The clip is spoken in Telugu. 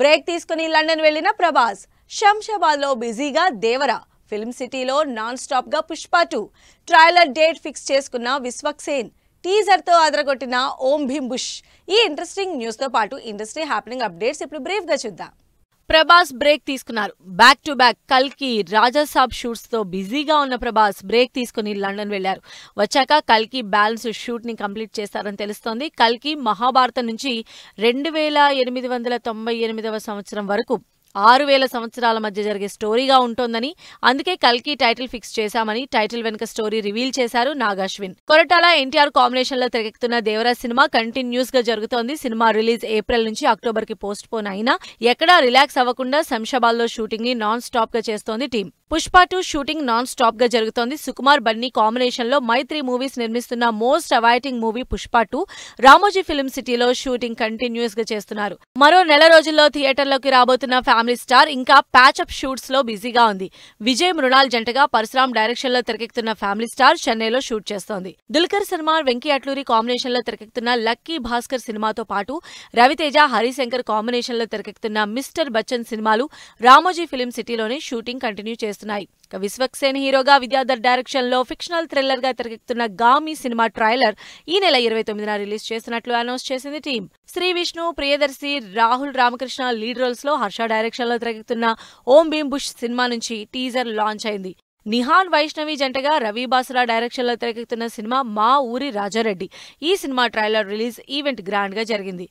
బ్రేక్ తీసుకుని లండన్ వెళ్లిన ప్రభాస్ శంషాబాద్ లో బిజీగా దేవరా ఫిల్మ్ సిటీలో నాన్ స్టాప్ గా Pushpa two trailer date fix చేసుకున్న విశ్వక్సేన్ టీజర్ తో అదరగొట్టిన ఓం భీం బుష్ ఈ ఇంట్రెస్టింగ్ న్యూస్ తో పాటు ఇండస్ట్రీ హ్యాపెనింగ్ అప్డేట్స్ ఇప్పుడు బ్రీఫ్ గా చూద్దాం ప్రభాస్ బ్రేక్ తీసుకున్నారు బ్యాక్ టు బ్యాక్ కల్కి రాజాసాబ్ షూట్స్తో బిజీగా ఉన్న ప్రభాస్ బ్రేక్ తీసుకుని లండన్ వెళ్లారు వచ్చాక కల్కి బ్యాలెన్స్ షూట్ని కంప్లీట్ చేస్తారని తెలుస్తోంది కల్కి మహాభారత నుంచి రెండు వేల ఎనిమిది వందల తొంభై ఎనిమిదవ సంవత్సరం వరకు ఆరు వేల సంవత్సరాల మధ్య జరిగే స్టోరీగా ఉంటోందని అందుకే కల్కి టైటిల్ ఫిక్స్ చేశామని టైటిల్ వెనుక స్టోరీ రివీల్ చేశారు నాగాశ్విన్ కొరటాల ఎన్టీఆర్ కాంబినేషన్ లో తెరకెక్కుతున్న దేవరాజ్ సినిమా కంటిన్యూస్ గా జరుగుతోంది సినిమా రిలీజ్ ఏప్రిల్ నుంచి అక్టోబర్ కి పోస్ట్ పోన్ అయినా ఎక్కడా రిలాక్స్ అవ్వకుండా శంషాబాద్ లో షూటింగ్ ని నాన్ స్టాప్ గా చేస్తోంది team Pushpa two shooting non stop గా జరుగుతోంది సుకుమార్ బన్నీ కాంబినేషన్ లో మైత్రి మూవీస్ నిర్మిస్తున్న most awaiting movie Pushpa two Ramoji film సిటీలో షూటింగ్ కంటిన్యూస్ గా చేస్తున్నారు మరో నెల రోజుల్లో థియేటర్లోకి రాబోతున్న ఫ్యామిలీ ఫ్యామిలీ స్టార్ ఇంకా ప్యాచప్ షూట్స్ లో బిజీగా ఉంది విజయ్ మృణాల్ జంటగా పరశురామ్ డైరెక్షన్ లో తెరకెక్కుతున్న ఫ్యామిలీ స్టార్ చెన్నైలో షూట్ చేస్తోంది దుల్కర్ సినిమా వెంకీ అట్లూరి కాంబినేషన్ లో తెరకెక్కుతున్న లక్కీ భాస్కర్ సినిమాతో పాటు రవితేజ హరిశంకర్ కాంబినేషన్ లో తెరకెక్కుతున్న మిస్టర్ బచ్చన్ సినిమాలు రామోజీ ఫిలిం సిటీలోనే షూటింగ్ కంటిన్యూ చేస్తున్నాయి ఇక విశ్వక్సేన్ హీరోగా విద్యాధర్ డైరెక్షన్ లో ఫిక్షనల్ థ్రిల్లర్గా తెరకెక్కుతున్న గామి సినిమా ట్రైలర్ ఈ నెల ఇరవై తొమ్మిదిన రిలీజ్ చేసినట్లు అనౌన్స్ చేసింది టీం శ్రీ విష్ణు ప్రియదర్శి రాహుల్ రామకృష్ణ లీడ్ లో హర్ష డైరెక్షన్లో తెరకెక్కుతున్న ఓం భీమ్ బుష్ సినిమా నుంచి టీజర్ లాంచ్ అయింది నిహాన్ వైష్ణవి జంటగా రవి బాసురా డైరెక్షన్లో తెరకెక్కుతున్న సినిమా మా ఊరి రాజారెడ్డి ఈ cinema trailer release event grand గా జరిగింది